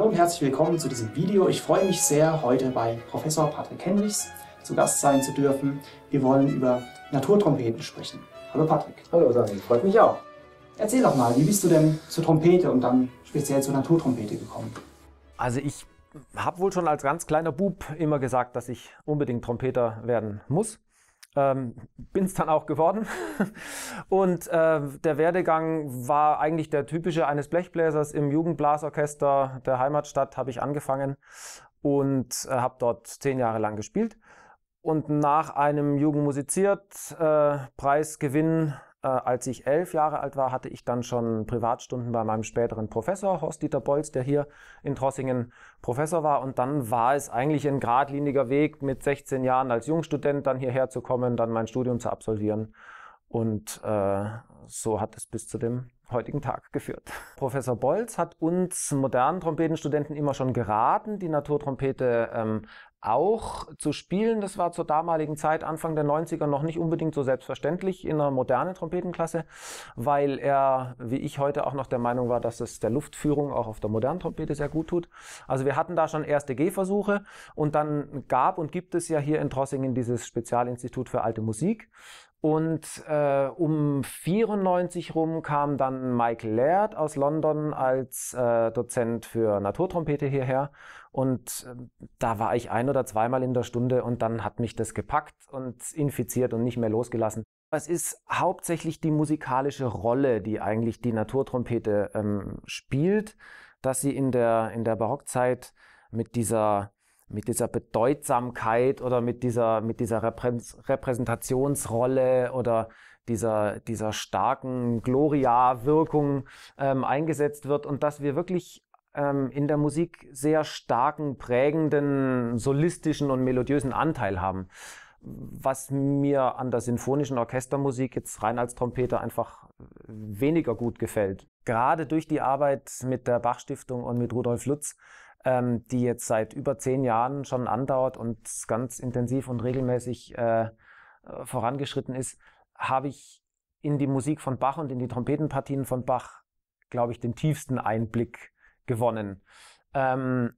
Hallo und herzlich willkommen zu diesem Video. Ich freue mich sehr, heute bei Professor Patrick Henrichs zu Gast sein zu dürfen. Wir wollen über Naturtrompeten sprechen. Hallo Patrick. Hallo Daniel, freut mich auch. Erzähl doch mal, wie bist du denn zur Trompete und dann speziell zur Naturtrompete gekommen? Also ich habe wohl schon als ganz kleiner Bub immer gesagt, dass ich unbedingt Trompeter werden muss. Ähm, Bin es dann auch geworden. und äh, der Werdegang war eigentlich der typische eines Blechbläsers im Jugendblasorchester der Heimatstadt habe ich angefangen und äh, habe dort zehn Jahre lang gespielt. Und nach einem Jugendmusiziert äh, Preisgewinn äh, als ich elf Jahre alt war, hatte ich dann schon Privatstunden bei meinem späteren Professor, Horst-Dieter Bolz, der hier in Trossingen Professor war. Und dann war es eigentlich ein geradliniger Weg, mit 16 Jahren als Jungstudent dann hierher zu kommen, dann mein Studium zu absolvieren. Und äh, so hat es bis zu dem heutigen Tag geführt. Professor Bolz hat uns modernen Trompetenstudenten immer schon geraten, die Naturtrompete ähm, auch zu spielen. Das war zur damaligen Zeit, Anfang der 90er, noch nicht unbedingt so selbstverständlich in einer modernen Trompetenklasse, weil er, wie ich heute auch noch der Meinung war, dass es der Luftführung auch auf der modernen Trompete sehr gut tut. Also wir hatten da schon erste Gehversuche und dann gab und gibt es ja hier in Trossingen dieses Spezialinstitut für alte Musik, und äh, um 94 rum kam dann Mike Laird aus London als äh, Dozent für Naturtrompete hierher. Und äh, da war ich ein oder zweimal in der Stunde und dann hat mich das gepackt und infiziert und nicht mehr losgelassen. Es ist hauptsächlich die musikalische Rolle, die eigentlich die Naturtrompete ähm, spielt, dass sie in der, in der Barockzeit mit dieser mit dieser Bedeutsamkeit oder mit dieser, mit dieser Reprä Repräsentationsrolle oder dieser, dieser starken Gloria-Wirkung ähm, eingesetzt wird und dass wir wirklich ähm, in der Musik sehr starken, prägenden, solistischen und melodiösen Anteil haben. Was mir an der sinfonischen Orchestermusik jetzt rein als Trompeter einfach weniger gut gefällt. Gerade durch die Arbeit mit der Bach-Stiftung und mit Rudolf Lutz ähm, die jetzt seit über zehn Jahren schon andauert und ganz intensiv und regelmäßig äh, äh, vorangeschritten ist, habe ich in die Musik von Bach und in die Trompetenpartien von Bach, glaube ich, den tiefsten Einblick gewonnen. Ähm,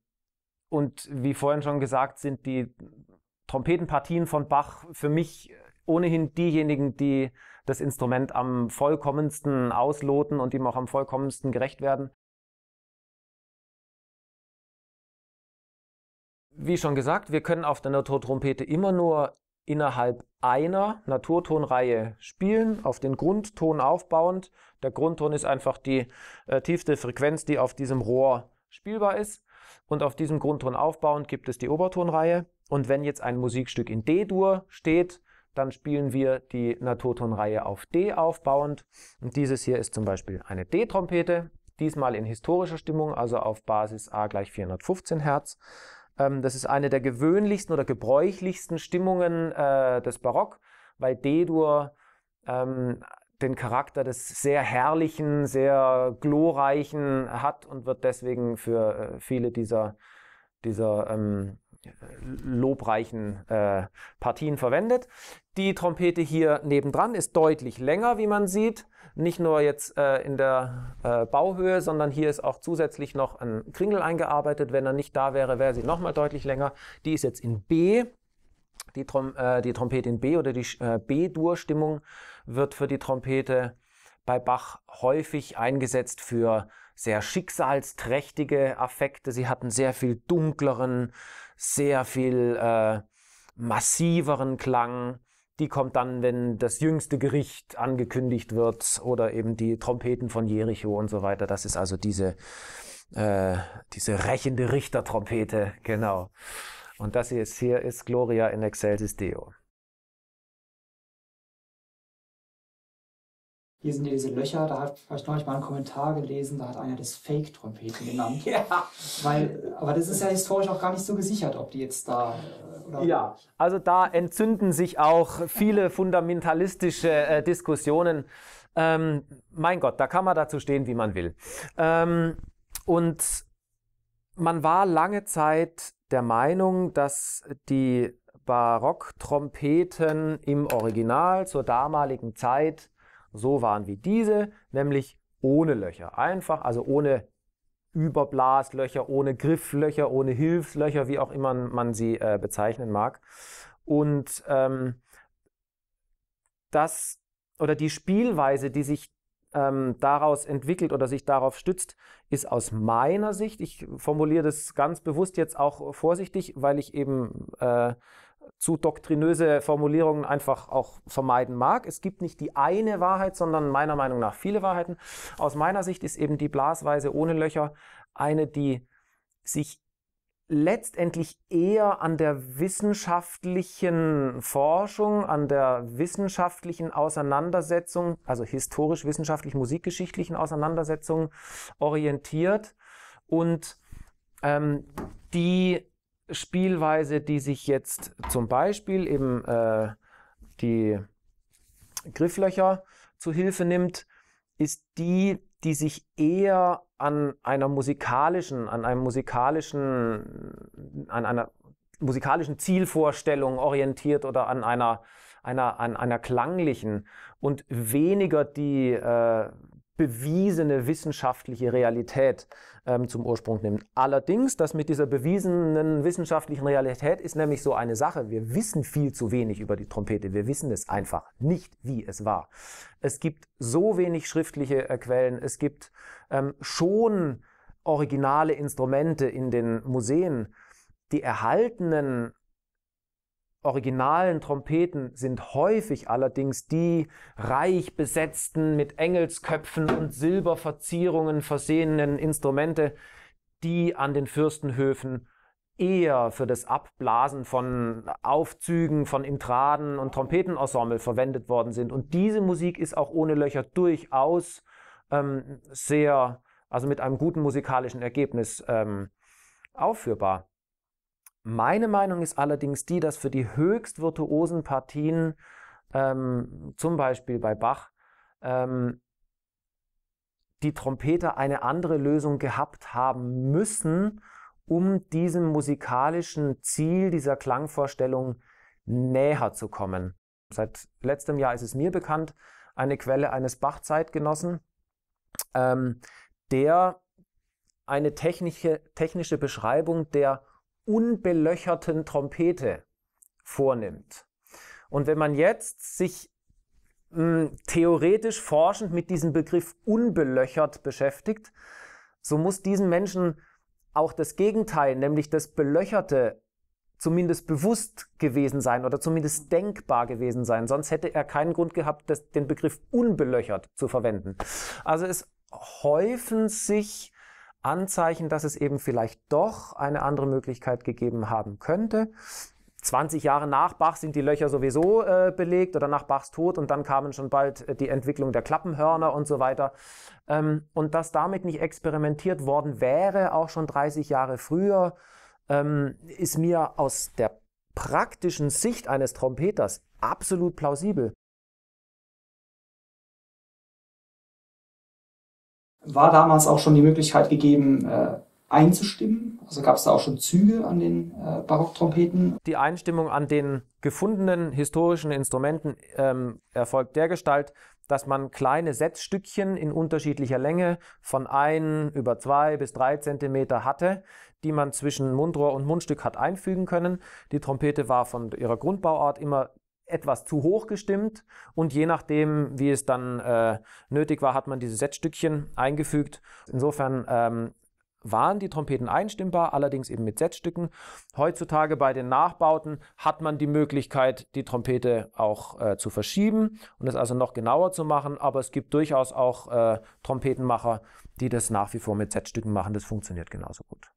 und wie vorhin schon gesagt, sind die Trompetenpartien von Bach für mich ohnehin diejenigen, die das Instrument am vollkommensten ausloten und ihm auch am vollkommensten gerecht werden. Wie schon gesagt, wir können auf der Naturtrompete immer nur innerhalb einer Naturtonreihe spielen, auf den Grundton aufbauend. Der Grundton ist einfach die äh, tiefste Frequenz, die auf diesem Rohr spielbar ist. Und auf diesem Grundton aufbauend gibt es die Obertonreihe. Und wenn jetzt ein Musikstück in D-Dur steht, dann spielen wir die Naturtonreihe auf D aufbauend. Und dieses hier ist zum Beispiel eine D-Trompete, diesmal in historischer Stimmung, also auf Basis A gleich 415 Hertz. Ähm, das ist eine der gewöhnlichsten oder gebräuchlichsten Stimmungen äh, des Barock, weil D-Dur ähm, den Charakter des sehr herrlichen, sehr glorreichen hat und wird deswegen für äh, viele dieser, dieser ähm, lobreichen äh, Partien verwendet. Die Trompete hier nebendran ist deutlich länger, wie man sieht. Nicht nur jetzt äh, in der äh, Bauhöhe, sondern hier ist auch zusätzlich noch ein Kringel eingearbeitet. Wenn er nicht da wäre, wäre sie nochmal deutlich länger. Die ist jetzt in B. Die, Trom äh, die Trompete in B oder die äh, B-Dur-Stimmung wird für die Trompete bei Bach häufig eingesetzt für sehr schicksalsträchtige Affekte. Sie hatten sehr viel dunkleren, sehr viel äh, massiveren Klang. Die kommt dann, wenn das jüngste Gericht angekündigt wird oder eben die Trompeten von Jericho und so weiter. Das ist also diese, äh, diese rächende Richtertrompete, genau. Und das hier ist, hier ist Gloria in Excelsis Deo. hier sind ja diese Löcher, da hat vielleicht neulich mal einen Kommentar gelesen, da hat einer das Fake-Trompeten genannt. ja. Weil, aber das ist ja historisch auch gar nicht so gesichert, ob die jetzt da. Äh, oder? Ja, also da entzünden sich auch viele fundamentalistische äh, Diskussionen. Ähm, mein Gott, da kann man dazu stehen, wie man will. Ähm, und man war lange Zeit der Meinung, dass die Barocktrompeten im Original zur damaligen Zeit so waren wie diese, nämlich ohne Löcher. Einfach, also ohne Überblaslöcher, ohne Grifflöcher, ohne Hilfslöcher, wie auch immer man sie äh, bezeichnen mag. Und ähm, das oder die Spielweise, die sich ähm, daraus entwickelt oder sich darauf stützt, ist aus meiner Sicht, ich formuliere das ganz bewusst jetzt auch vorsichtig, weil ich eben äh, zu doktrinöse Formulierungen einfach auch vermeiden mag. Es gibt nicht die eine Wahrheit, sondern meiner Meinung nach viele Wahrheiten. Aus meiner Sicht ist eben die Blasweise ohne Löcher eine, die sich letztendlich eher an der wissenschaftlichen Forschung, an der wissenschaftlichen Auseinandersetzung, also historisch-wissenschaftlich musikgeschichtlichen Auseinandersetzung orientiert und ähm, die Spielweise, die sich jetzt zum Beispiel eben äh, die Grifflöcher zu Hilfe nimmt, ist die, die sich eher an einer musikalischen, an einem musikalischen, an einer musikalischen Zielvorstellung orientiert oder an einer, einer, an einer klanglichen und weniger die, äh, bewiesene wissenschaftliche Realität ähm, zum Ursprung nimmt. Allerdings, das mit dieser bewiesenen wissenschaftlichen Realität ist nämlich so eine Sache. Wir wissen viel zu wenig über die Trompete. Wir wissen es einfach nicht, wie es war. Es gibt so wenig schriftliche äh, Quellen. Es gibt ähm, schon originale Instrumente in den Museen. Die erhaltenen originalen Trompeten sind häufig allerdings die reich besetzten, mit Engelsköpfen und Silberverzierungen versehenen Instrumente, die an den Fürstenhöfen eher für das Abblasen von Aufzügen, von Intraden und Trompetenensemble verwendet worden sind. Und diese Musik ist auch ohne Löcher durchaus ähm, sehr, also mit einem guten musikalischen Ergebnis ähm, aufführbar. Meine Meinung ist allerdings die, dass für die höchst virtuosen Partien, ähm, zum Beispiel bei Bach, ähm, die Trompeter eine andere Lösung gehabt haben müssen, um diesem musikalischen Ziel dieser Klangvorstellung näher zu kommen. Seit letztem Jahr ist es mir bekannt, eine Quelle eines Bach-Zeitgenossen, ähm, der eine technische, technische Beschreibung der unbelöcherten Trompete vornimmt. Und wenn man jetzt sich mh, hm, theoretisch forschend mit diesem Begriff unbelöchert beschäftigt, so muss diesen Menschen auch das Gegenteil, nämlich das Belöcherte, zumindest bewusst gewesen sein oder zumindest denkbar gewesen sein. Sonst hätte er keinen Grund gehabt, das, den Begriff unbelöchert zu verwenden. Also es häufen sich Anzeichen, dass es eben vielleicht doch eine andere Möglichkeit gegeben haben könnte. 20 Jahre nach Bach sind die Löcher sowieso äh, belegt oder nach Bachs Tod und dann kamen schon bald äh, die Entwicklung der Klappenhörner und so weiter. Ähm, und dass damit nicht experimentiert worden wäre, auch schon 30 Jahre früher, ähm, ist mir aus der praktischen Sicht eines Trompeters absolut plausibel. war damals auch schon die Möglichkeit gegeben, äh, einzustimmen. Also gab es da auch schon Züge an den äh, Barocktrompeten. Die Einstimmung an den gefundenen historischen Instrumenten ähm, erfolgt dergestalt, dass man kleine Setzstückchen in unterschiedlicher Länge von 1 über 2 bis 3 Zentimeter hatte, die man zwischen Mundrohr und Mundstück hat einfügen können. Die Trompete war von ihrer Grundbauart immer etwas zu hoch gestimmt und je nachdem, wie es dann äh, nötig war, hat man diese Setzstückchen eingefügt. Insofern ähm, waren die Trompeten einstimmbar, allerdings eben mit Setzstücken. Heutzutage bei den Nachbauten hat man die Möglichkeit, die Trompete auch äh, zu verschieben und es also noch genauer zu machen, aber es gibt durchaus auch äh, Trompetenmacher, die das nach wie vor mit Setzstücken machen, das funktioniert genauso gut.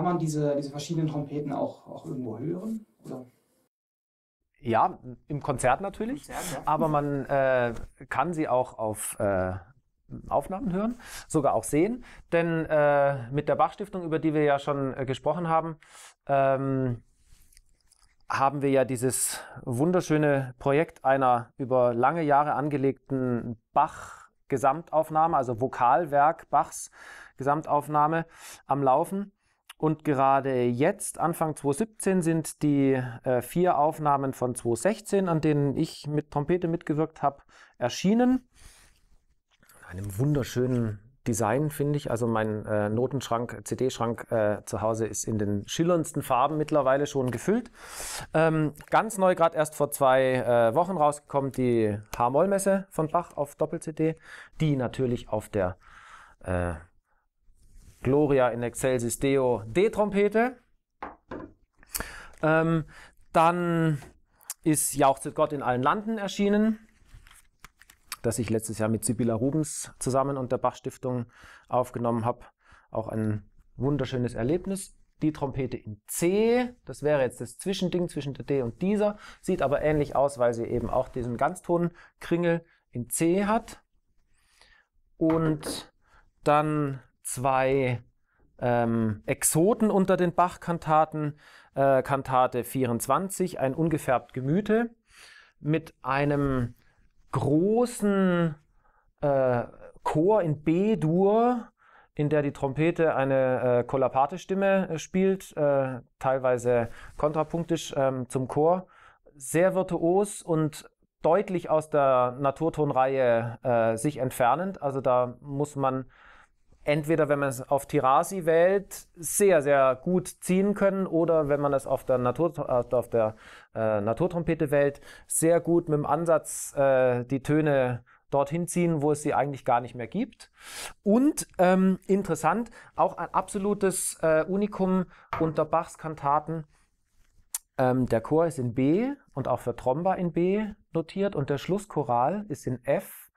Kann man diese, diese verschiedenen Trompeten auch, auch irgendwo hören? Oder? Ja, im Konzert natürlich. Konzert, ja. Aber man äh, kann sie auch auf äh, Aufnahmen hören, sogar auch sehen. Denn äh, mit der Bach-Stiftung, über die wir ja schon äh, gesprochen haben, ähm, haben wir ja dieses wunderschöne Projekt einer über lange Jahre angelegten Bach-Gesamtaufnahme, also Vokalwerk Bachs Gesamtaufnahme am Laufen. Und gerade jetzt, Anfang 2017, sind die äh, vier Aufnahmen von 2016, an denen ich mit Trompete mitgewirkt habe, erschienen. Einem wunderschönen Design, finde ich. Also mein äh, Notenschrank, CD-Schrank äh, zu Hause ist in den schillerndsten Farben mittlerweile schon gefüllt. Ähm, ganz neu, gerade erst vor zwei äh, Wochen rausgekommen, die H-Moll-Messe von Bach auf Doppel-CD, die natürlich auf der äh, Gloria in Excelsis Deo D-Trompete. Ähm, dann ist Jauchzet Gott in allen Landen erschienen, das ich letztes Jahr mit Sibylla Rubens zusammen und der Bach-Stiftung aufgenommen habe. Auch ein wunderschönes Erlebnis. Die Trompete in C, das wäre jetzt das Zwischending zwischen der D und dieser, sieht aber ähnlich aus, weil sie eben auch diesen Ganztonkringel in C hat. Und dann zwei ähm, Exoten unter den Bach-Kantaten, äh, Kantate 24, ein ungefärbt Gemüte, mit einem großen äh, Chor in B-Dur, in der die Trompete eine äh, Kollapate-Stimme äh, spielt, äh, teilweise kontrapunktisch ähm, zum Chor. Sehr virtuos und deutlich aus der Naturtonreihe äh, sich entfernend. Also da muss man entweder, wenn man es auf Tirasi wählt, sehr, sehr gut ziehen können oder wenn man es auf der, Natur, äh, auf der äh, Naturtrompete wählt, sehr gut mit dem Ansatz äh, die Töne dorthin ziehen, wo es sie eigentlich gar nicht mehr gibt. Und ähm, interessant, auch ein absolutes äh, Unikum unter Bachs Kantaten. Ähm, der Chor ist in B und auch für Tromba in B notiert und der Schlusschoral ist in F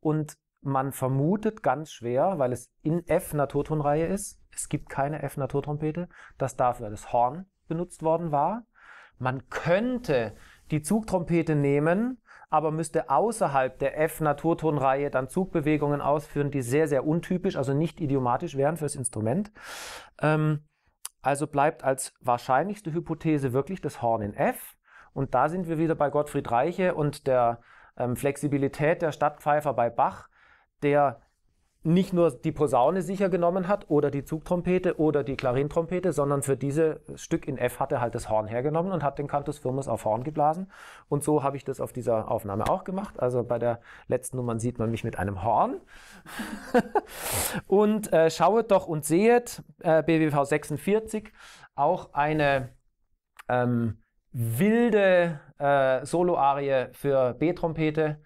und man vermutet ganz schwer, weil es in F-Naturtonreihe ist, es gibt keine F-Naturtrompete, dass dafür das Horn benutzt worden war. Man könnte die Zugtrompete nehmen, aber müsste außerhalb der F-Naturtonreihe dann Zugbewegungen ausführen, die sehr, sehr untypisch, also nicht idiomatisch wären fürs Instrument. Ähm, also bleibt als wahrscheinlichste Hypothese wirklich das Horn in F. Und da sind wir wieder bei Gottfried Reiche und der ähm, Flexibilität der Stadtpfeifer bei Bach der nicht nur die Posaune sicher genommen hat oder die Zugtrompete oder die Klarintrompete, sondern für dieses Stück in F hat er halt das Horn hergenommen und hat den Cantus Firmus auf Horn geblasen. Und so habe ich das auf dieser Aufnahme auch gemacht. Also bei der letzten Nummer sieht man mich mit einem Horn. und äh, schaut doch und sehet, äh, BWV 46, auch eine ähm, wilde äh, Soloarie für B-Trompete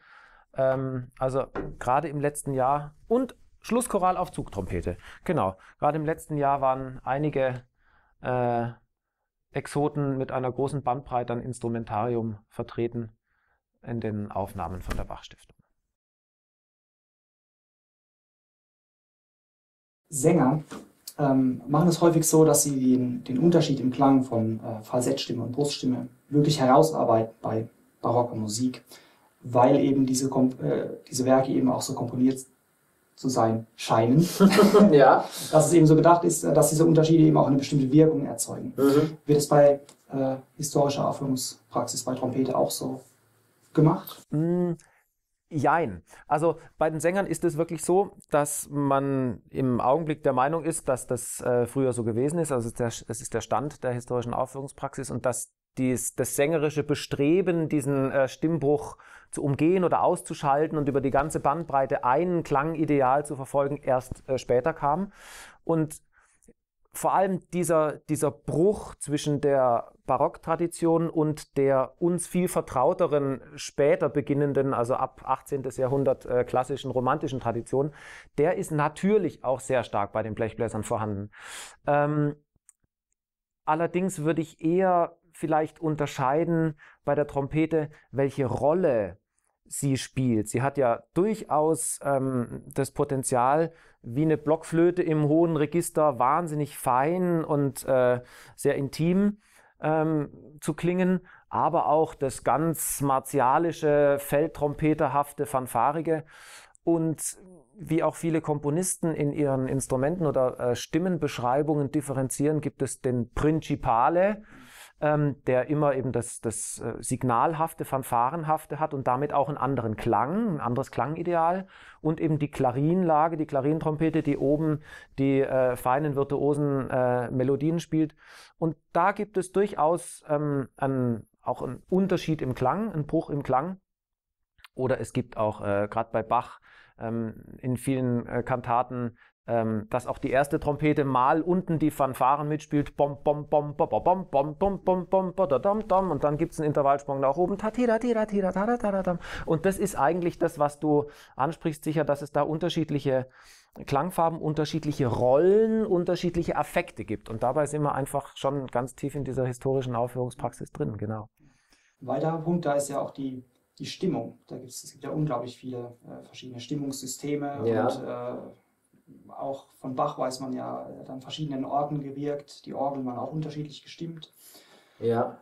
ähm, also gerade im letzten Jahr und Schlusschoral auf Zugtrompete. Genau. Gerade im letzten Jahr waren einige äh, Exoten mit einer großen Bandbreite an Instrumentarium vertreten in den Aufnahmen von der Bach-Stiftung. Sänger ähm, machen es häufig so, dass sie den, den Unterschied im Klang von äh, Falsettstimme und Bruststimme wirklich herausarbeiten bei barocker Musik weil eben diese, äh, diese Werke eben auch so komponiert zu sein scheinen. ja. Dass es eben so gedacht ist, dass diese Unterschiede eben auch eine bestimmte Wirkung erzeugen. Mhm. Wird es bei äh, historischer Aufführungspraxis bei Trompete auch so gemacht? Mm. Jein. Also bei den Sängern ist es wirklich so, dass man im Augenblick der Meinung ist, dass das äh, früher so gewesen ist. Also das ist der Stand der historischen Aufführungspraxis und dass dies, das sängerische Bestreben, diesen äh, Stimmbruch zu umgehen oder auszuschalten und über die ganze Bandbreite einen Klangideal zu verfolgen, erst äh, später kam. Und vor allem dieser, dieser Bruch zwischen der Barocktradition und der uns viel vertrauteren, später beginnenden, also ab 18. Jahrhundert äh, klassischen romantischen Tradition, der ist natürlich auch sehr stark bei den Blechbläsern vorhanden. Ähm, allerdings würde ich eher vielleicht unterscheiden bei der Trompete, welche Rolle sie spielt. Sie hat ja durchaus ähm, das Potenzial, wie eine Blockflöte im hohen Register wahnsinnig fein und äh, sehr intim ähm, zu klingen, aber auch das ganz martialische, feldtrompeterhafte, fanfarige und wie auch viele Komponisten in ihren Instrumenten oder äh, Stimmenbeschreibungen differenzieren, gibt es den Principale, ähm, der immer eben das, das äh, Signalhafte, Fanfarenhafte hat und damit auch einen anderen Klang, ein anderes Klangideal und eben die Klarinlage, die Klarintrompete, die oben die äh, feinen, virtuosen äh, Melodien spielt. Und da gibt es durchaus ähm, einen, auch einen Unterschied im Klang, einen Bruch im Klang. Oder es gibt auch, äh, gerade bei Bach, ähm, in vielen äh, Kantaten ähm, dass auch die erste Trompete mal unten die Fanfaren mitspielt. Bom, bom, bom, bom, bom, bom, bom, bom, bom, bom, bom, und dann gibt es einen Intervallsprung nach oben. Und das ist eigentlich das, was du ansprichst, sicher, dass es da unterschiedliche Klangfarben, unterschiedliche Rollen, unterschiedliche Affekte gibt. Und dabei sind wir einfach schon ganz tief in dieser historischen Aufführungspraxis drin, genau. Ein weiterer Punkt, da ist ja auch die die Stimmung. Da gibt's, es gibt ja unglaublich viele äh, verschiedene Stimmungssysteme ja. und äh, auch von Bach weiß man ja, er an verschiedenen Orten gewirkt, die Orgeln waren auch unterschiedlich gestimmt. Ja.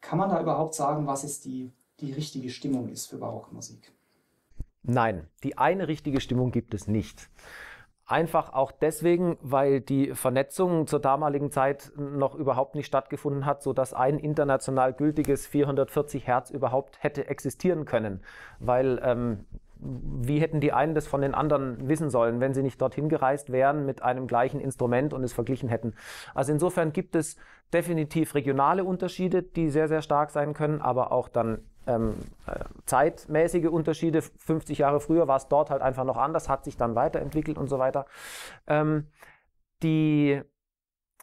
Kann man da überhaupt sagen, was jetzt die, die richtige Stimmung ist für Barockmusik? Nein, die eine richtige Stimmung gibt es nicht. Einfach auch deswegen, weil die Vernetzung zur damaligen Zeit noch überhaupt nicht stattgefunden hat, sodass ein international gültiges 440 Hertz überhaupt hätte existieren können. Weil ähm, wie hätten die einen das von den anderen wissen sollen, wenn sie nicht dorthin gereist wären mit einem gleichen Instrument und es verglichen hätten? Also insofern gibt es definitiv regionale Unterschiede, die sehr, sehr stark sein können, aber auch dann ähm, äh, zeitmäßige Unterschiede. 50 Jahre früher war es dort halt einfach noch anders, hat sich dann weiterentwickelt und so weiter. Ähm, die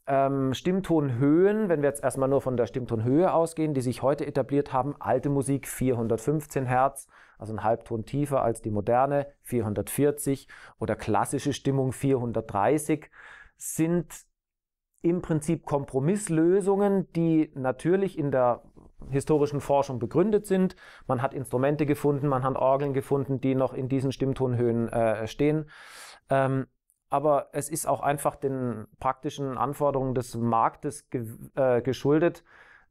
ähm, Stimmtonhöhen, wenn wir jetzt erstmal nur von der Stimmtonhöhe ausgehen, die sich heute etabliert haben, alte Musik 415 Hertz, also ein Halbton tiefer als die moderne 440 oder klassische Stimmung 430, sind im Prinzip Kompromisslösungen, die natürlich in der historischen Forschung begründet sind. Man hat Instrumente gefunden, man hat Orgeln gefunden, die noch in diesen Stimmtonhöhen äh, stehen. Ähm, aber es ist auch einfach den praktischen Anforderungen des Marktes ge äh, geschuldet,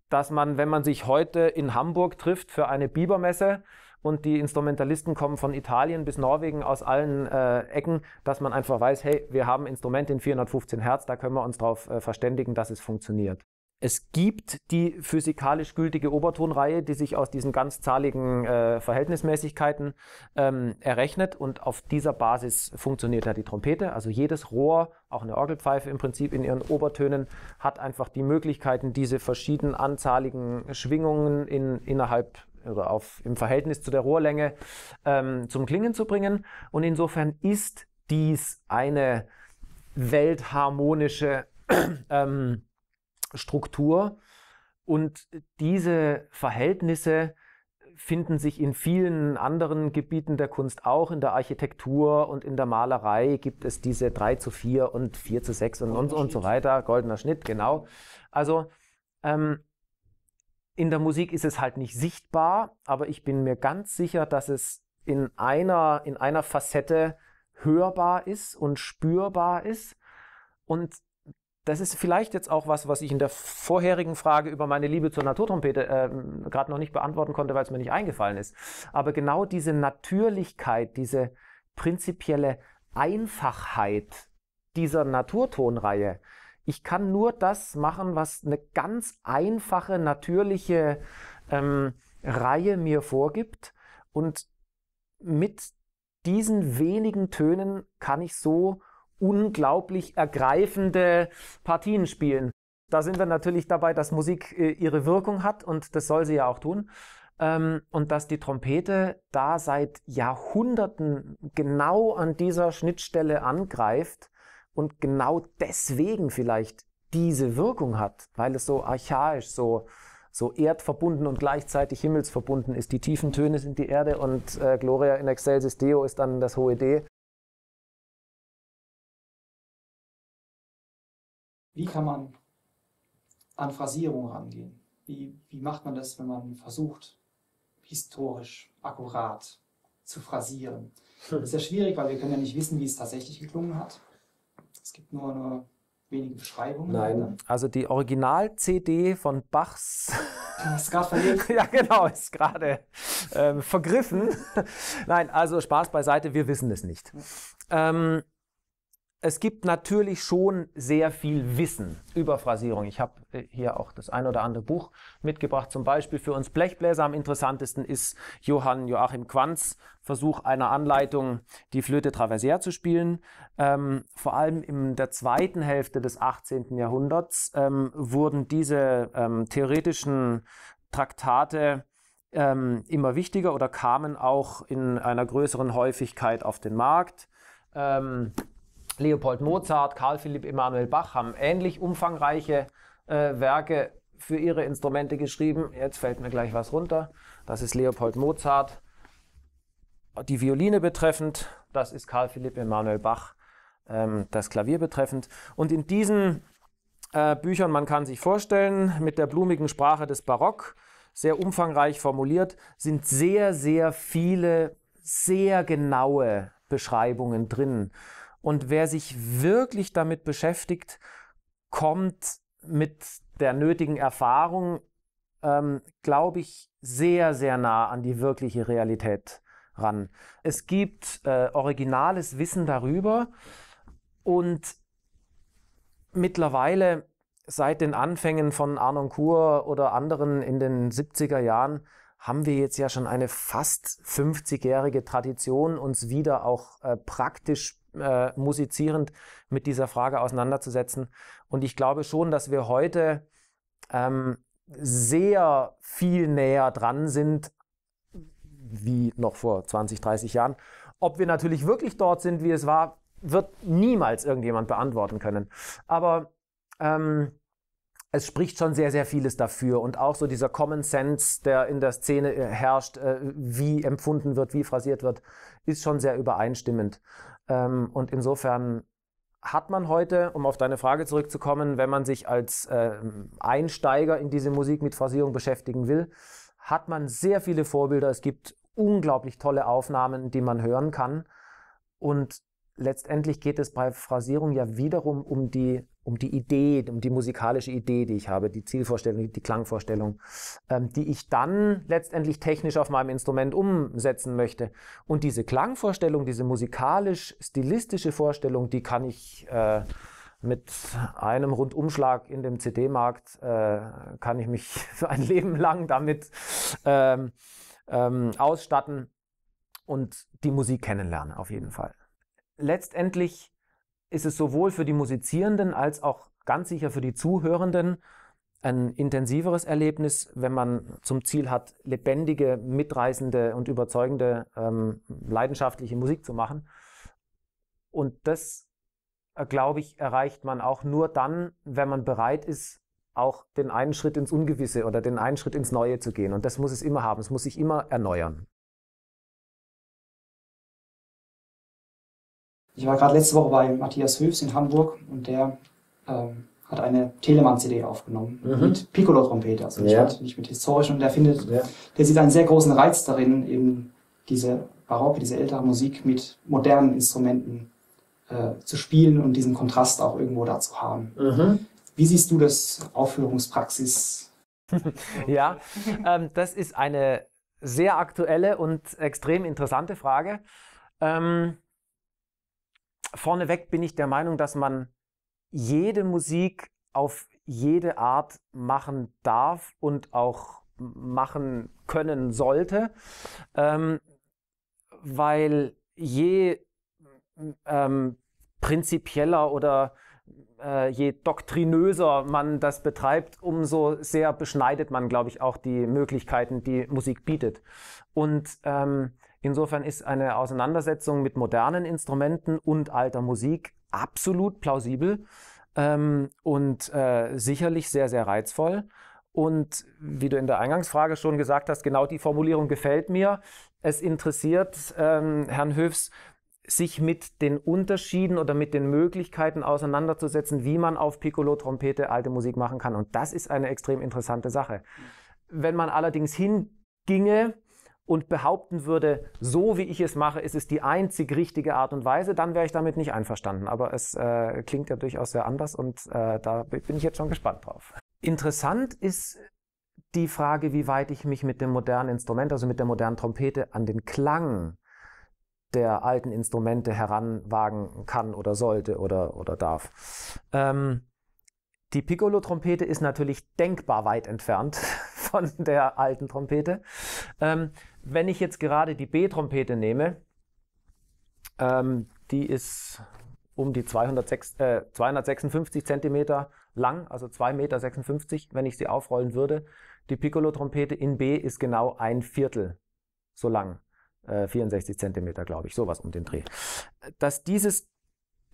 dass man, wenn man sich heute in Hamburg trifft für eine Bibermesse, und die Instrumentalisten kommen von Italien bis Norwegen aus allen äh, Ecken, dass man einfach weiß, hey, wir haben ein Instrument in 415 Hertz, da können wir uns darauf äh, verständigen, dass es funktioniert. Es gibt die physikalisch gültige Obertonreihe, die sich aus diesen ganzzahligen äh, Verhältnismäßigkeiten ähm, errechnet und auf dieser Basis funktioniert ja die Trompete. Also jedes Rohr, auch eine Orgelpfeife im Prinzip in ihren Obertönen, hat einfach die Möglichkeiten, diese verschiedenen anzahligen Schwingungen in, innerhalb oder also auf, im Verhältnis zu der Rohrlänge ähm, zum Klingen zu bringen. Und insofern ist dies eine weltharmonische ähm, Struktur. Und diese Verhältnisse finden sich in vielen anderen Gebieten der Kunst auch. In der Architektur und in der Malerei gibt es diese 3 zu 4 und 4 zu 6 und, und, und so weiter. Goldener Schnitt, genau. Also ähm, in der Musik ist es halt nicht sichtbar, aber ich bin mir ganz sicher, dass es in einer, in einer Facette hörbar ist und spürbar ist. Und das ist vielleicht jetzt auch was, was ich in der vorherigen Frage über meine Liebe zur Naturtrompete äh, gerade noch nicht beantworten konnte, weil es mir nicht eingefallen ist. Aber genau diese Natürlichkeit, diese prinzipielle Einfachheit dieser Naturtonreihe, ich kann nur das machen, was eine ganz einfache, natürliche ähm, Reihe mir vorgibt. Und mit diesen wenigen Tönen kann ich so unglaublich ergreifende Partien spielen. Da sind wir natürlich dabei, dass Musik äh, ihre Wirkung hat und das soll sie ja auch tun. Ähm, und dass die Trompete da seit Jahrhunderten genau an dieser Schnittstelle angreift und genau deswegen vielleicht diese Wirkung hat, weil es so archaisch, so, so erdverbunden und gleichzeitig himmelsverbunden ist. Die tiefen Töne sind die Erde und äh, Gloria in Excelsis Deo ist dann das hohe D. Wie kann man an Phrasierung rangehen? Wie, wie macht man das, wenn man versucht, historisch akkurat zu phrasieren? Das ist ja schwierig, weil wir können ja nicht wissen, wie es tatsächlich geklungen hat. Es gibt nur, nur wenige Beschreibungen. Nein, also die Original-CD von Bachs. Ist gerade verlegt. ja, genau, ist gerade ähm, vergriffen. Nein, also Spaß beiseite, wir wissen es nicht. Ähm, es gibt natürlich schon sehr viel Wissen über Phrasierung. Ich habe äh, hier auch das ein oder andere Buch mitgebracht. Zum Beispiel für uns Blechbläser am interessantesten ist Johann Joachim Quanz Versuch einer Anleitung, die Flöte Traversier zu spielen. Ähm, vor allem in der zweiten Hälfte des 18. Jahrhunderts ähm, wurden diese ähm, theoretischen Traktate ähm, immer wichtiger oder kamen auch in einer größeren Häufigkeit auf den Markt. Ähm, Leopold Mozart, Karl Philipp Emanuel Bach haben ähnlich umfangreiche äh, Werke für ihre Instrumente geschrieben. Jetzt fällt mir gleich was runter. Das ist Leopold Mozart. Die Violine betreffend, das ist Karl Philipp Emanuel Bach, ähm, das Klavier betreffend. Und in diesen äh, Büchern, man kann sich vorstellen, mit der blumigen Sprache des Barock, sehr umfangreich formuliert, sind sehr, sehr viele, sehr genaue Beschreibungen drin. Und wer sich wirklich damit beschäftigt, kommt mit der nötigen Erfahrung, ähm, glaube ich, sehr, sehr nah an die wirkliche Realität ran. Es gibt äh, originales Wissen darüber und mittlerweile seit den Anfängen von Arnon Kur oder anderen in den 70er Jahren haben wir jetzt ja schon eine fast 50-jährige Tradition, uns wieder auch äh, praktisch äh, musizierend mit dieser Frage auseinanderzusetzen. Und ich glaube schon, dass wir heute ähm, sehr viel näher dran sind, wie noch vor 20, 30 Jahren. Ob wir natürlich wirklich dort sind, wie es war, wird niemals irgendjemand beantworten können. Aber ähm, es spricht schon sehr, sehr vieles dafür und auch so dieser Common Sense, der in der Szene äh, herrscht, äh, wie empfunden wird, wie phrasiert wird, ist schon sehr übereinstimmend. Ähm, und insofern hat man heute, um auf deine Frage zurückzukommen, wenn man sich als ähm, Einsteiger in diese Musik mit Phrasierung beschäftigen will, hat man sehr viele Vorbilder. Es gibt unglaublich tolle Aufnahmen, die man hören kann. Und letztendlich geht es bei Phrasierung ja wiederum um die um die Idee, um die musikalische Idee, die ich habe, die Zielvorstellung, die Klangvorstellung, ähm, die ich dann letztendlich technisch auf meinem Instrument umsetzen möchte. Und diese Klangvorstellung, diese musikalisch-stilistische Vorstellung, die kann ich äh, mit einem Rundumschlag in dem CD-Markt, äh, kann ich mich für ein Leben lang damit ähm, ähm, ausstatten und die Musik kennenlernen, auf jeden Fall. Letztendlich ist es sowohl für die Musizierenden als auch ganz sicher für die Zuhörenden ein intensiveres Erlebnis, wenn man zum Ziel hat, lebendige, mitreißende und überzeugende, ähm, leidenschaftliche Musik zu machen. Und das, äh, glaube ich, erreicht man auch nur dann, wenn man bereit ist, auch den einen Schritt ins Ungewisse oder den einen Schritt ins Neue zu gehen. Und das muss es immer haben, es muss sich immer erneuern. Ich war gerade letzte Woche bei Matthias Höfs in Hamburg und der ähm, hat eine Telemann-CD aufgenommen mhm. mit Piccolo-Trompete, also nicht, ja. mit, nicht mit historisch. Und der findet, ja. der sieht einen sehr großen Reiz darin, eben diese barocke, diese ältere Musik mit modernen Instrumenten äh, zu spielen und diesen Kontrast auch irgendwo da zu haben. Mhm. Wie siehst du das Aufführungspraxis? ja, ähm, das ist eine sehr aktuelle und extrem interessante Frage. Ähm, vorneweg bin ich der Meinung, dass man jede Musik auf jede Art machen darf und auch machen können sollte, ähm, weil je ähm, prinzipieller oder äh, je doktrinöser man das betreibt, umso sehr beschneidet man, glaube ich, auch die Möglichkeiten, die Musik bietet. Und ähm, Insofern ist eine Auseinandersetzung mit modernen Instrumenten und alter Musik absolut plausibel ähm, und äh, sicherlich sehr, sehr reizvoll. Und wie du in der Eingangsfrage schon gesagt hast, genau die Formulierung gefällt mir. Es interessiert ähm, Herrn Höfs, sich mit den Unterschieden oder mit den Möglichkeiten auseinanderzusetzen, wie man auf Piccolo, Trompete alte Musik machen kann. Und das ist eine extrem interessante Sache. Wenn man allerdings hinginge und behaupten würde, so wie ich es mache, ist es die einzig richtige Art und Weise, dann wäre ich damit nicht einverstanden. Aber es äh, klingt ja durchaus sehr anders und äh, da bin ich jetzt schon gespannt drauf. Interessant ist die Frage, wie weit ich mich mit dem modernen Instrument, also mit der modernen Trompete, an den Klang der alten Instrumente heranwagen kann oder sollte oder, oder darf. Ähm, die Piccolo-Trompete ist natürlich denkbar weit entfernt von der alten Trompete. Ähm, wenn ich jetzt gerade die B-Trompete nehme, ähm, die ist um die 206, äh, 256 Zentimeter lang, also 2,56 Meter, wenn ich sie aufrollen würde. Die Piccolo-Trompete in B ist genau ein Viertel so lang, äh, 64 Zentimeter, glaube ich, sowas um den Dreh. Dass dieses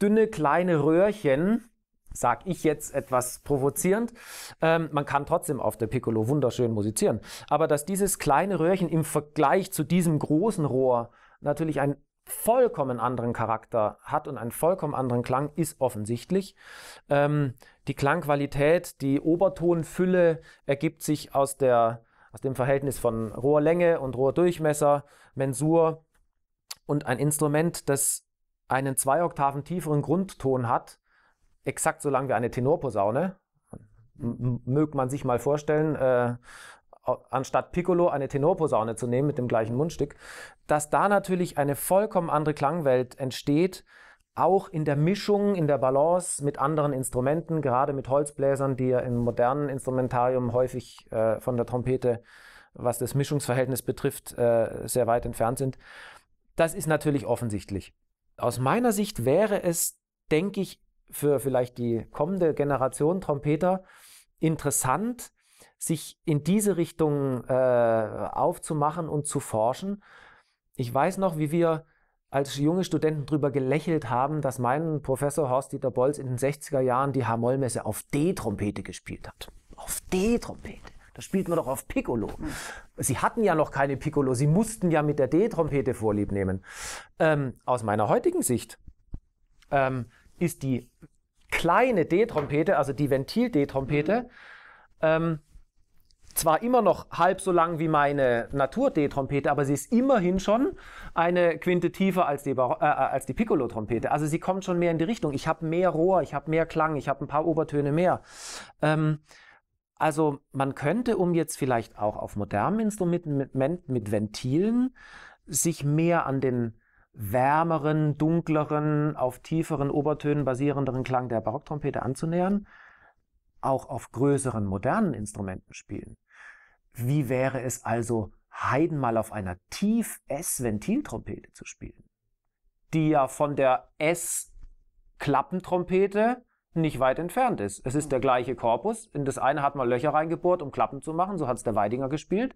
dünne kleine Röhrchen sag ich jetzt etwas provozierend, ähm, man kann trotzdem auf der Piccolo wunderschön musizieren. Aber dass dieses kleine Röhrchen im Vergleich zu diesem großen Rohr natürlich einen vollkommen anderen Charakter hat und einen vollkommen anderen Klang, ist offensichtlich. Ähm, die Klangqualität, die Obertonfülle ergibt sich aus, der, aus dem Verhältnis von Rohrlänge und Rohrdurchmesser, Mensur und ein Instrument, das einen zwei Oktaven tieferen Grundton hat, exakt so lang wie eine Tenorposaune. Mögt man sich mal vorstellen, äh, anstatt Piccolo eine Tenorposaune zu nehmen mit dem gleichen Mundstück, dass da natürlich eine vollkommen andere Klangwelt entsteht, auch in der Mischung, in der Balance mit anderen Instrumenten, gerade mit Holzbläsern, die ja im modernen Instrumentarium häufig äh, von der Trompete, was das Mischungsverhältnis betrifft, äh, sehr weit entfernt sind. Das ist natürlich offensichtlich. Aus meiner Sicht wäre es, denke ich, für vielleicht die kommende Generation Trompeter interessant, sich in diese Richtung äh, aufzumachen und zu forschen. Ich weiß noch, wie wir als junge Studenten darüber gelächelt haben, dass mein Professor Horst-Dieter Bolz in den 60er Jahren die H-Moll-Messe auf D-Trompete gespielt hat. Auf D-Trompete. Da spielt man doch auf Piccolo. Hm. Sie hatten ja noch keine Piccolo, sie mussten ja mit der D-Trompete Vorlieb nehmen. Ähm, aus meiner heutigen Sicht ähm, ist die kleine D-Trompete, also die Ventil-D-Trompete, mhm. ähm, zwar immer noch halb so lang wie meine Natur-D-Trompete, aber sie ist immerhin schon eine Quinte tiefer als die, äh, äh die Piccolo-Trompete. Also sie kommt schon mehr in die Richtung. Ich habe mehr Rohr, ich habe mehr Klang, ich habe ein paar Obertöne mehr. Ähm, also man könnte, um jetzt vielleicht auch auf modernen Instrumenten mit, mit Ventilen, sich mehr an den wärmeren, dunkleren, auf tieferen Obertönen basierenderen Klang der Barocktrompete anzunähern, auch auf größeren, modernen Instrumenten spielen. Wie wäre es also, Haydn mal auf einer Tief-S-Ventiltrompete zu spielen, die ja von der S-Klappentrompete nicht weit entfernt ist. Es ist der mhm. gleiche Korpus. In das eine hat man Löcher reingebohrt, um Klappen zu machen. So hat es der Weidinger gespielt.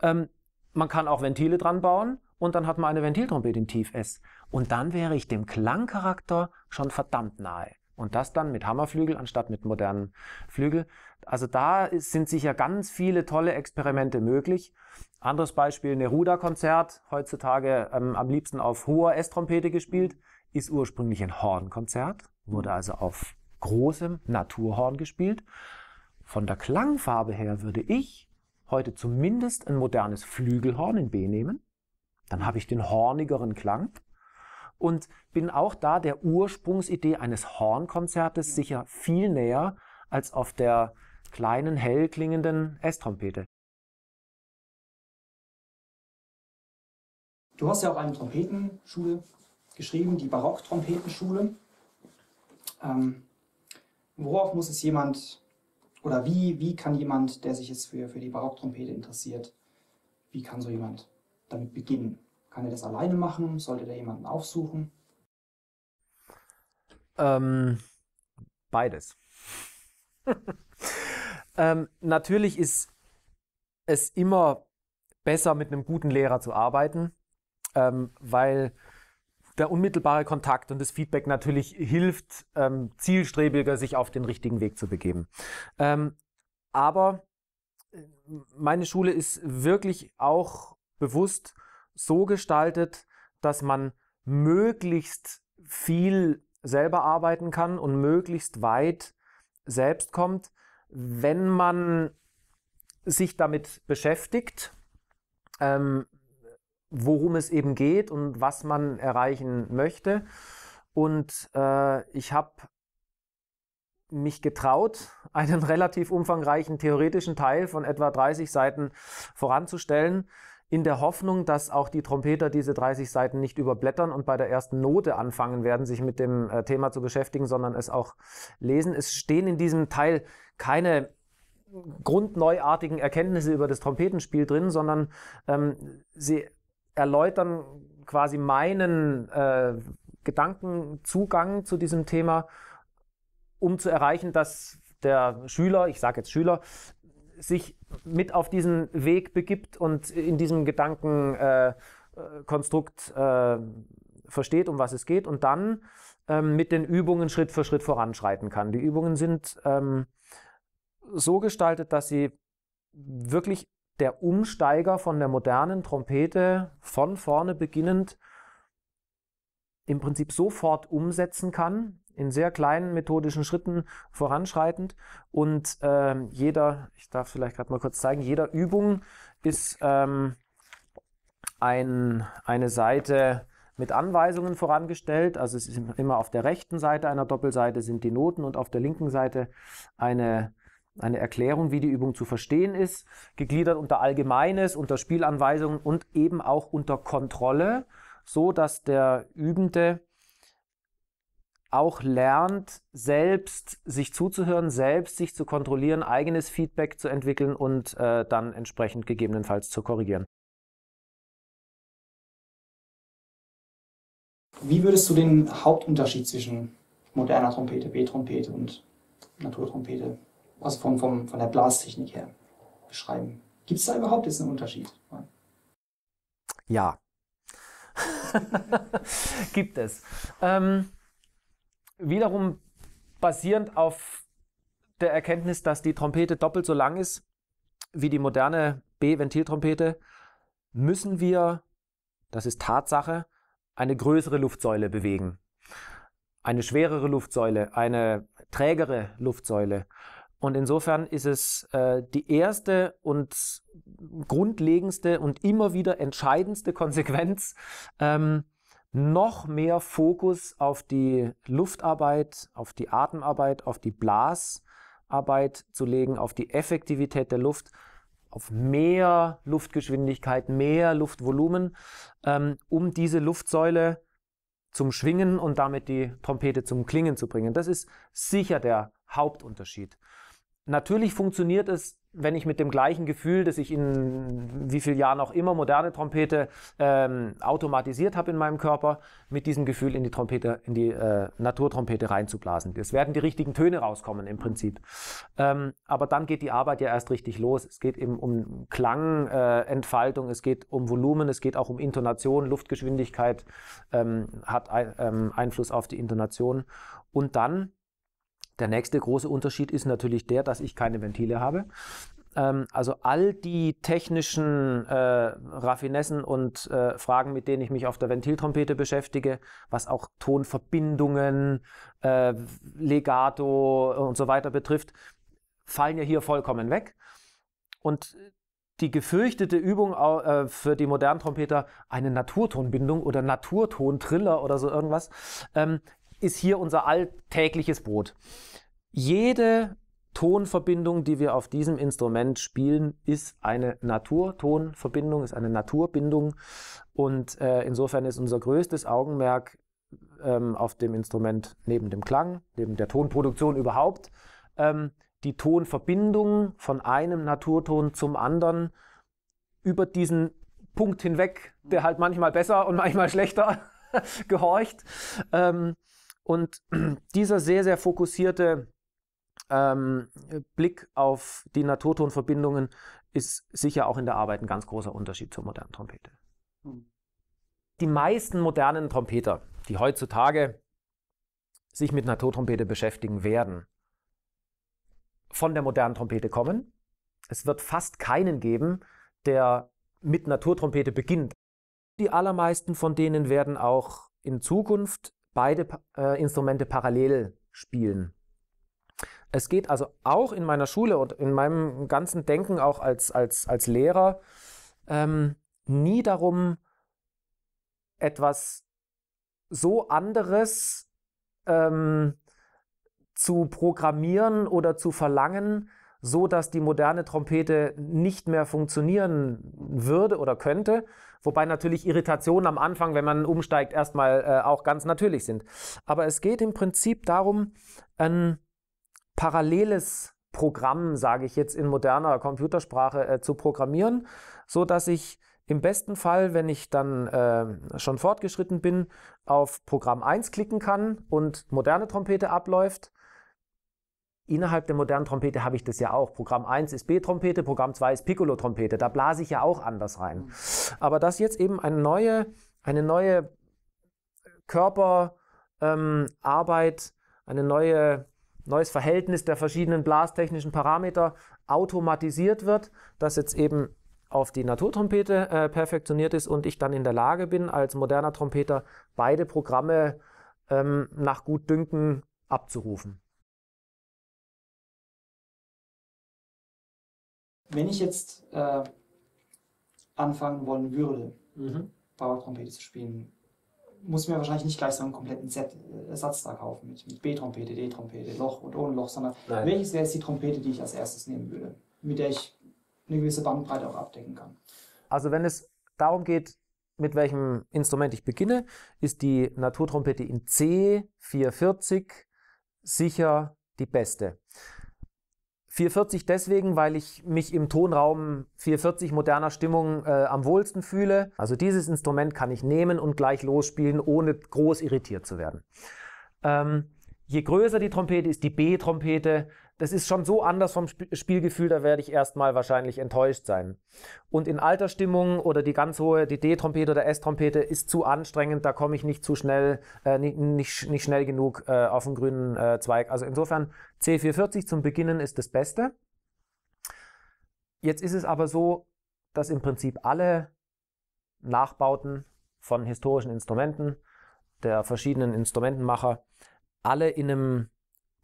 Ähm, man kann auch Ventile dran bauen und dann hat man eine Ventiltrompete in Tief S. Und dann wäre ich dem Klangcharakter schon verdammt nahe. Und das dann mit Hammerflügel anstatt mit modernen Flügel. Also da sind sicher ganz viele tolle Experimente möglich. Anderes Beispiel, Neruda-Konzert, heutzutage ähm, am liebsten auf hoher S-Trompete gespielt, ist ursprünglich ein Hornkonzert, wurde also auf großem Naturhorn gespielt. Von der Klangfarbe her würde ich heute zumindest ein modernes Flügelhorn in B nehmen dann habe ich den hornigeren Klang und bin auch da der Ursprungsidee eines Hornkonzertes sicher viel näher als auf der kleinen, hell klingenden S-Trompete. Du hast ja auch eine Trompetenschule geschrieben, die Barock-Trompetenschule. Ähm, worauf muss es jemand oder wie, wie kann jemand, der sich jetzt für, für die Barocktrompete interessiert, wie kann so jemand damit beginnen? Kann er das alleine machen? Sollte er jemanden aufsuchen? Ähm, beides. ähm, natürlich ist es immer besser, mit einem guten Lehrer zu arbeiten, ähm, weil der unmittelbare Kontakt und das Feedback natürlich hilft, ähm, zielstrebiger sich auf den richtigen Weg zu begeben. Ähm, aber äh, meine Schule ist wirklich auch bewusst so gestaltet, dass man möglichst viel selber arbeiten kann und möglichst weit selbst kommt, wenn man sich damit beschäftigt, ähm, worum es eben geht und was man erreichen möchte. Und äh, ich habe mich getraut, einen relativ umfangreichen theoretischen Teil von etwa 30 Seiten voranzustellen, in der Hoffnung, dass auch die Trompeter diese 30 Seiten nicht überblättern und bei der ersten Note anfangen werden, sich mit dem äh, Thema zu beschäftigen, sondern es auch lesen. Es stehen in diesem Teil keine grundneuartigen Erkenntnisse über das Trompetenspiel drin, sondern ähm, sie erläutern quasi meinen äh, Gedankenzugang zu diesem Thema, um zu erreichen, dass der Schüler, ich sage jetzt Schüler, sich mit auf diesen Weg begibt und in diesem Gedankenkonstrukt äh, äh, äh, versteht, um was es geht und dann ähm, mit den Übungen Schritt für Schritt voranschreiten kann. Die Übungen sind ähm, so gestaltet, dass sie wirklich der Umsteiger von der modernen Trompete von vorne beginnend im Prinzip sofort umsetzen kann in sehr kleinen methodischen Schritten voranschreitend und ähm, jeder, ich darf vielleicht gerade mal kurz zeigen, jeder Übung ist ähm, ein, eine Seite mit Anweisungen vorangestellt. Also es ist immer auf der rechten Seite einer Doppelseite sind die Noten und auf der linken Seite eine eine Erklärung, wie die Übung zu verstehen ist, gegliedert unter Allgemeines, unter Spielanweisungen und eben auch unter Kontrolle, so dass der Übende auch lernt, selbst sich zuzuhören, selbst sich zu kontrollieren, eigenes Feedback zu entwickeln und äh, dann entsprechend gegebenenfalls zu korrigieren. Wie würdest du den Hauptunterschied zwischen moderner Trompete, B-Trompete und Naturtrompete, also von, von, von der Blastechnik her, beschreiben? Gibt es da überhaupt jetzt einen Unterschied? Ja. Gibt es. Ähm, Wiederum basierend auf der Erkenntnis, dass die Trompete doppelt so lang ist wie die moderne B-Ventiltrompete, müssen wir, das ist Tatsache, eine größere Luftsäule bewegen. Eine schwerere Luftsäule, eine trägere Luftsäule. Und insofern ist es äh, die erste und grundlegendste und immer wieder entscheidendste Konsequenz, ähm, noch mehr Fokus auf die Luftarbeit, auf die Atemarbeit, auf die Blasarbeit zu legen, auf die Effektivität der Luft, auf mehr Luftgeschwindigkeit, mehr Luftvolumen, ähm, um diese Luftsäule zum Schwingen und damit die Trompete zum Klingen zu bringen. Das ist sicher der Hauptunterschied. Natürlich funktioniert es, wenn ich mit dem gleichen Gefühl, das ich in wie vielen Jahren auch immer moderne Trompete ähm, automatisiert habe in meinem Körper, mit diesem Gefühl in die Trompete, in die äh, Naturtrompete reinzublasen. Es werden die richtigen Töne rauskommen im Prinzip. Ähm, aber dann geht die Arbeit ja erst richtig los. Es geht eben um Klangentfaltung, äh, es geht um Volumen, es geht auch um Intonation, Luftgeschwindigkeit ähm, hat ein, ähm, Einfluss auf die Intonation. Und dann der nächste große Unterschied ist natürlich der, dass ich keine Ventile habe. Ähm, also all die technischen äh, Raffinessen und äh, Fragen, mit denen ich mich auf der Ventiltrompete beschäftige, was auch Tonverbindungen, äh, Legato und so weiter betrifft, fallen ja hier vollkommen weg. Und die gefürchtete Übung äh, für die modernen Trompeter, eine Naturtonbindung oder Naturtontriller oder so irgendwas, ähm, ist hier unser alltägliches Brot. Jede Tonverbindung, die wir auf diesem Instrument spielen, ist eine Naturtonverbindung, ist eine Naturbindung. Und äh, insofern ist unser größtes Augenmerk ähm, auf dem Instrument neben dem Klang, neben der Tonproduktion überhaupt, ähm, die Tonverbindung von einem Naturton zum anderen über diesen Punkt hinweg, der halt manchmal besser und manchmal schlechter gehorcht. Ähm, und dieser sehr, sehr fokussierte ähm, Blick auf die Naturtonverbindungen ist sicher auch in der Arbeit ein ganz großer Unterschied zur modernen Trompete. Hm. Die meisten modernen Trompeter, die heutzutage sich mit Naturtrompete beschäftigen werden, von der modernen Trompete kommen. Es wird fast keinen geben, der mit Naturtrompete beginnt. Die allermeisten von denen werden auch in Zukunft beide äh, Instrumente parallel spielen. Es geht also auch in meiner Schule und in meinem ganzen Denken auch als, als, als Lehrer ähm, nie darum, etwas so anderes ähm, zu programmieren oder zu verlangen, so dass die moderne Trompete nicht mehr funktionieren würde oder könnte. Wobei natürlich Irritationen am Anfang, wenn man umsteigt, erstmal äh, auch ganz natürlich sind. Aber es geht im Prinzip darum, ein paralleles Programm, sage ich jetzt in moderner Computersprache, äh, zu programmieren, so dass ich im besten Fall, wenn ich dann äh, schon fortgeschritten bin, auf Programm 1 klicken kann und moderne Trompete abläuft Innerhalb der modernen Trompete habe ich das ja auch. Programm 1 ist B-Trompete, Programm 2 ist Piccolo-Trompete. Da blase ich ja auch anders rein. Mhm. Aber dass jetzt eben eine neue, eine neue Körperarbeit, ähm, eine neue, neues Verhältnis der verschiedenen blastechnischen Parameter automatisiert wird, dass jetzt eben auf die Naturtrompete äh, perfektioniert ist und ich dann in der Lage bin, als moderner Trompeter beide Programme ähm, nach Gutdünken abzurufen. Wenn ich jetzt äh, anfangen wollen würde, mhm. Power-Trompete zu spielen, muss ich mir wahrscheinlich nicht gleich so einen kompletten Set, äh, Ersatz da kaufen mit, mit B-Trompete, D-Trompete, Loch und ohne Loch, sondern Nein. welches wäre jetzt die Trompete, die ich als erstes nehmen würde, mit der ich eine gewisse Bandbreite auch abdecken kann. Also wenn es darum geht, mit welchem Instrument ich beginne, ist die Naturtrompete in C 440 sicher die beste. 440 deswegen, weil ich mich im Tonraum 440 moderner Stimmung äh, am wohlsten fühle. Also dieses Instrument kann ich nehmen und gleich losspielen, ohne groß irritiert zu werden. Ähm, je größer die Trompete ist, die B-Trompete, das ist schon so anders vom Sp Spielgefühl, da werde ich erstmal wahrscheinlich enttäuscht sein. Und in alter Stimmung oder die ganz hohe, die D-Trompete oder S-Trompete ist zu anstrengend, da komme ich nicht zu schnell, äh, nicht, nicht, nicht schnell genug äh, auf den grünen äh, Zweig. Also insofern C440 zum Beginnen ist das Beste. Jetzt ist es aber so, dass im Prinzip alle Nachbauten von historischen Instrumenten der verschiedenen Instrumentenmacher alle in einem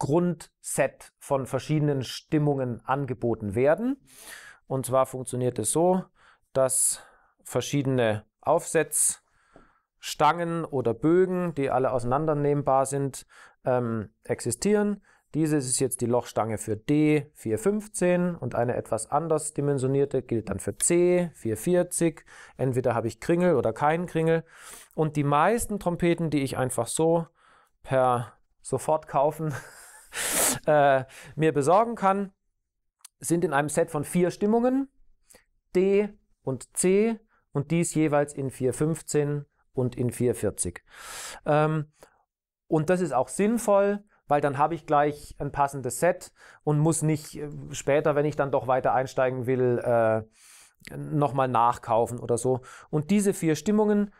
Grundset von verschiedenen Stimmungen angeboten werden. Und zwar funktioniert es so, dass verschiedene Aufsetzstangen oder Bögen, die alle auseinandernehmbar sind, ähm, existieren. Diese ist jetzt die Lochstange für D 415 und eine etwas anders dimensionierte gilt dann für C 440. Entweder habe ich Kringel oder keinen Kringel. Und die meisten Trompeten, die ich einfach so per sofort kaufen äh, mir besorgen kann, sind in einem Set von vier Stimmungen, D und C und dies jeweils in 4.15 und in 4.40. Ähm, und das ist auch sinnvoll, weil dann habe ich gleich ein passendes Set und muss nicht äh, später, wenn ich dann doch weiter einsteigen will, äh, nochmal nachkaufen oder so. Und diese vier Stimmungen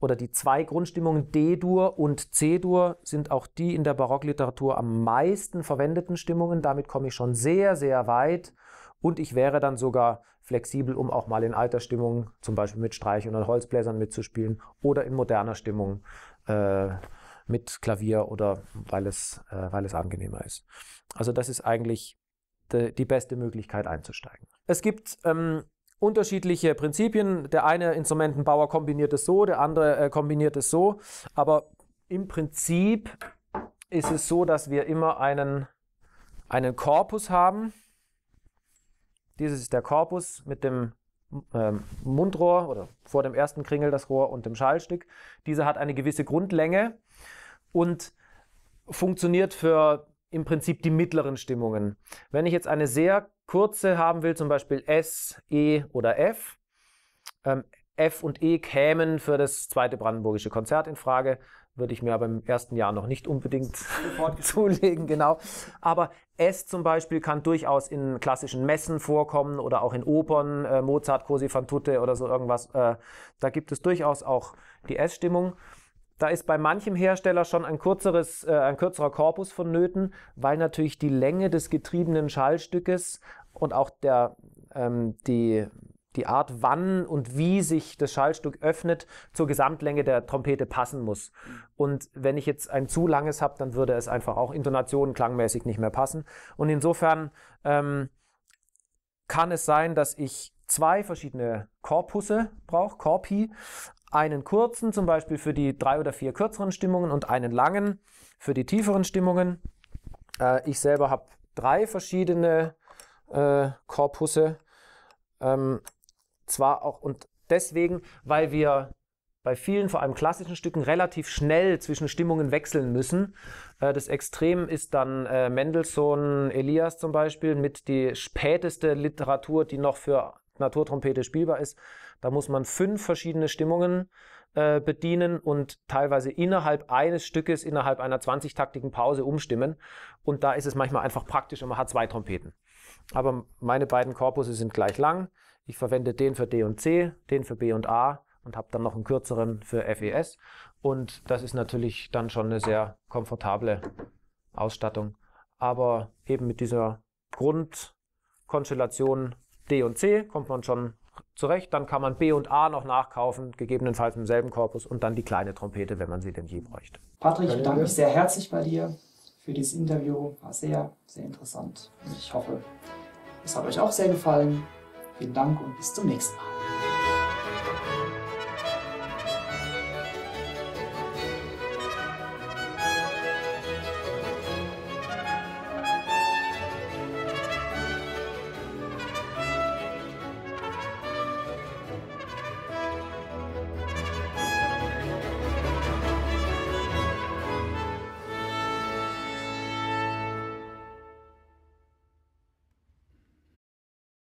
oder die zwei Grundstimmungen D-Dur und C-Dur sind auch die in der Barockliteratur am meisten verwendeten Stimmungen. Damit komme ich schon sehr, sehr weit und ich wäre dann sogar flexibel, um auch mal in alter Stimmung, zum Beispiel mit Streich und Holzbläsern mitzuspielen oder in moderner Stimmung äh, mit Klavier oder weil es, äh, weil es angenehmer ist. Also das ist eigentlich die, beste Möglichkeit einzusteigen. Es gibt ähm, unterschiedliche Prinzipien. Der eine Instrumentenbauer kombiniert es so, der andere äh, kombiniert es so. Aber im Prinzip ist es so, dass wir immer einen, einen Korpus haben. Dieses ist der Korpus mit dem ähm, Mundrohr oder vor dem ersten Kringel das Rohr und dem Schallstück. Dieser hat eine gewisse Grundlänge und funktioniert für im Prinzip die mittleren Stimmungen. Wenn ich jetzt eine sehr kurze haben will, zum Beispiel S, E oder F. Ähm, F und E kämen für das zweite Brandenburgische Konzert in Frage, würde ich mir aber im ersten Jahr noch nicht unbedingt zulegen, genau. Aber S zum Beispiel kann durchaus in klassischen Messen vorkommen oder auch in Opern, äh, Mozart, Cosi fan tutte oder so irgendwas. Äh, da gibt es durchaus auch die S-Stimmung. Da ist bei manchem Hersteller schon ein, kürzeres, äh, ein kürzerer Korpus vonnöten, weil natürlich die Länge des getriebenen Schallstückes und auch der, ähm, die, die Art, wann und wie sich das Schallstück öffnet, zur Gesamtlänge der Trompete passen muss. Und wenn ich jetzt ein zu langes habe, dann würde es einfach auch Intonationen klangmäßig nicht mehr passen. Und insofern ähm, kann es sein, dass ich zwei verschiedene Korpusse brauche, Korpi, einen kurzen zum Beispiel für die drei oder vier kürzeren Stimmungen und einen langen für die tieferen Stimmungen. Äh, ich selber habe drei verschiedene äh, Korpusse. Ähm, zwar auch und deswegen, weil wir bei vielen, vor allem klassischen Stücken, relativ schnell zwischen Stimmungen wechseln müssen. Äh, das Extrem ist dann äh, Mendelssohn, Elias zum Beispiel, mit die späteste Literatur, die noch für Naturtrompete spielbar ist. Da muss man fünf verschiedene Stimmungen äh, bedienen und teilweise innerhalb eines Stückes, innerhalb einer 20-taktigen Pause umstimmen. Und da ist es manchmal einfach praktischer, man hat zwei Trompeten. Aber meine beiden Korpus sind gleich lang. Ich verwende den für D und C, den für B und A und habe dann noch einen kürzeren für FES. Und das ist natürlich dann schon eine sehr komfortable Ausstattung. Aber eben mit dieser Grundkonstellation D und C kommt man schon zurecht. Dann kann man B und A noch nachkaufen, gegebenenfalls im selben Korpus und dann die kleine Trompete, wenn man sie denn je bräuchte. Patrick, ich bedanke mich sehr herzlich bei dir für dieses Interview. War sehr, sehr interessant. Und ich hoffe, es hat euch auch sehr gefallen. Vielen Dank und bis zum nächsten Mal.